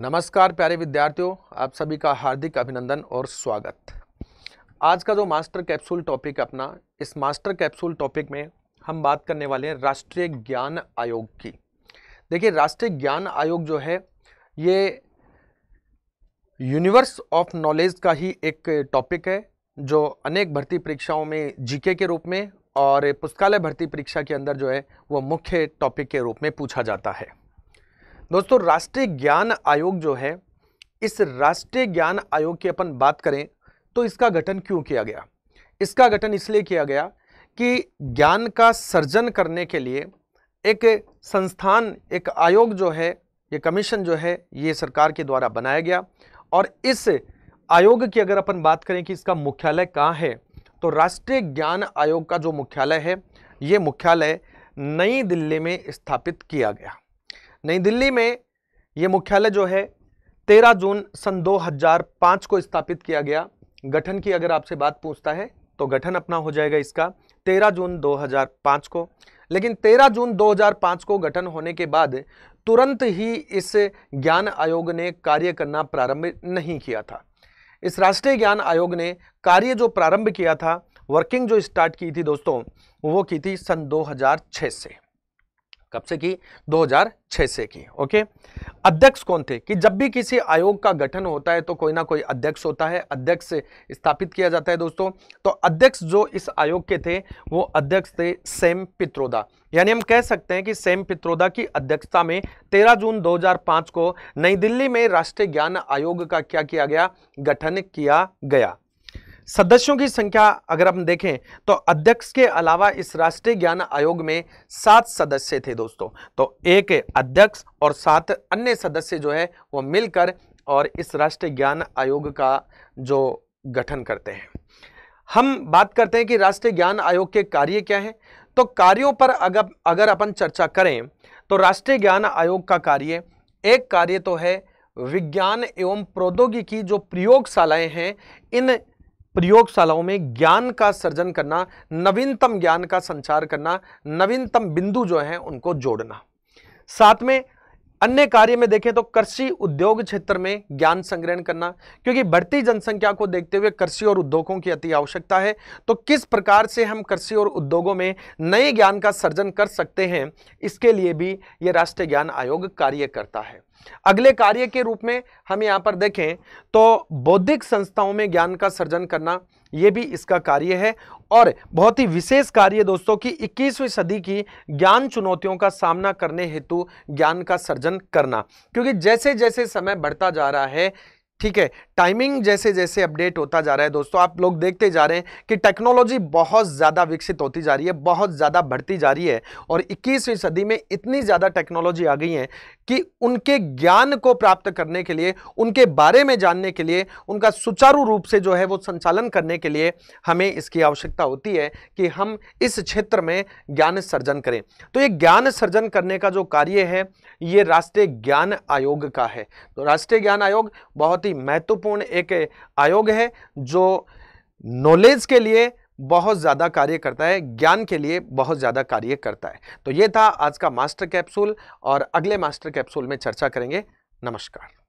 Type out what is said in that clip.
नमस्कार प्यारे विद्यार्थियों आप सभी का हार्दिक अभिनंदन और स्वागत आज का जो मास्टर कैप्सूल टॉपिक अपना इस मास्टर कैप्सूल टॉपिक में हम बात करने वाले हैं राष्ट्रीय ज्ञान आयोग की देखिए राष्ट्रीय ज्ञान आयोग जो है ये यूनिवर्स ऑफ नॉलेज का ही एक टॉपिक है जो अनेक भर्ती परीक्षाओं में जीके के रूप में और पुस्तकालय भर्ती परीक्षा के अंदर जो है वो मुख्य टॉपिक के रूप में पूछा जाता है दोस्तों राष्ट्रीय ज्ञान आयोग जो है इस राष्ट्रीय ज्ञान आयोग की अपन बात करें तो इसका गठन क्यों किया गया इसका गठन इसलिए किया गया कि ज्ञान का सर्जन करने के लिए एक संस्थान एक आयोग जो है ये कमीशन जो है ये सरकार के द्वारा बनाया गया और इस आयोग की अगर अपन बात करें कि इसका मुख्यालय कहाँ है तो राष्ट्रीय ज्ञान आयोग का जो मुख्यालय है ये मुख्यालय नई दिल्ली में स्थापित किया गया नई दिल्ली में ये मुख्यालय जो है 13 जून सन 2005 को स्थापित किया गया गठन की अगर आपसे बात पूछता है तो गठन अपना हो जाएगा इसका 13 जून 2005 को लेकिन 13 जून 2005 को गठन होने के बाद तुरंत ही इस ज्ञान आयोग ने कार्य करना प्रारंभ नहीं किया था इस राष्ट्रीय ज्ञान आयोग ने कार्य जो प्रारंभ किया था वर्किंग जो स्टार्ट की थी दोस्तों वो की थी सन 2006 से कब से की 2006 से की ओके अध्यक्ष कौन थे कि जब भी किसी आयोग का गठन होता है तो कोई ना कोई अध्यक्ष होता है अध्यक्ष स्थापित किया जाता है दोस्तों तो अध्यक्ष जो इस आयोग के थे वो अध्यक्ष थे सेम पित्रोदा यानी हम कह सकते हैं कि सेम पित्रोदा की अध्यक्षता में 13 जून 2005 को नई दिल्ली में राष्ट्रीय ज्ञान आयोग का क्या किया गया गठन किया गया सदस्यों की संख्या अगर हम देखें तो अध्यक्ष के अलावा इस राष्ट्रीय ज्ञान आयोग में सात सदस्य थे दोस्तों तो एक अध्यक्ष और सात अन्य सदस्य जो है वो मिलकर और इस राष्ट्रीय ज्ञान आयोग का जो गठन करते हैं हम बात करते हैं कि राष्ट्रीय ज्ञान आयोग के कार्य क्या हैं तो कार्यों पर अगर अगर अपन चर्चा करें तो राष्ट्रीय ज्ञान आयोग का कार्य एक कार्य तो है विज्ञान एवं प्रौद्योगिकी जो प्रयोगशालाएं हैं इन प्रयोगशालाओं में ज्ञान का सर्जन करना नवीनतम ज्ञान का संचार करना नवीनतम बिंदु जो है उनको जोड़ना साथ में अन्य कार्य में देखें तो कृषि उद्योग क्षेत्र में ज्ञान संग्रहण करना क्योंकि बढ़ती जनसंख्या को देखते हुए कृषि और उद्योगों की अति आवश्यकता है तो किस प्रकार से हम कृषि और उद्योगों में नए ज्ञान का सर्जन कर सकते हैं इसके लिए भी ये राष्ट्रीय ज्ञान आयोग कार्य करता है अगले कार्य के रूप में हम यहाँ पर देखें तो बौद्धिक संस्थाओं में ज्ञान का सर्जन करना ये भी इसका कार्य है और बहुत ही विशेष कार्य दोस्तों कि 21वीं सदी की ज्ञान चुनौतियों का सामना करने हेतु ज्ञान का सर्जन करना क्योंकि जैसे जैसे समय बढ़ता जा रहा है ठीक है टाइमिंग जैसे जैसे अपडेट होता जा रहा है दोस्तों आप लोग देखते जा रहे हैं कि टेक्नोलॉजी बहुत ज़्यादा विकसित होती जा रही है बहुत ज़्यादा बढ़ती जा रही है और 21वीं सदी में इतनी ज़्यादा टेक्नोलॉजी आ गई है कि उनके ज्ञान को प्राप्त करने के लिए उनके बारे में जानने के लिए उनका सुचारू रूप से जो है वो संचालन करने के लिए हमें इसकी आवश्यकता होती है कि हम इस क्षेत्र में ज्ञान सर्जन करें तो ये ज्ञान सर्जन करने का जो कार्य है ये राष्ट्रीय ज्ञान आयोग का है तो राष्ट्रीय ज्ञान आयोग बहुत ही महत्वपूर्ण एक आयोग है जो नॉलेज के लिए बहुत ज़्यादा कार्य करता है ज्ञान के लिए बहुत ज़्यादा कार्य करता है तो ये था आज का मास्टर कैप्सूल और अगले मास्टर कैप्सूल में चर्चा करेंगे नमस्कार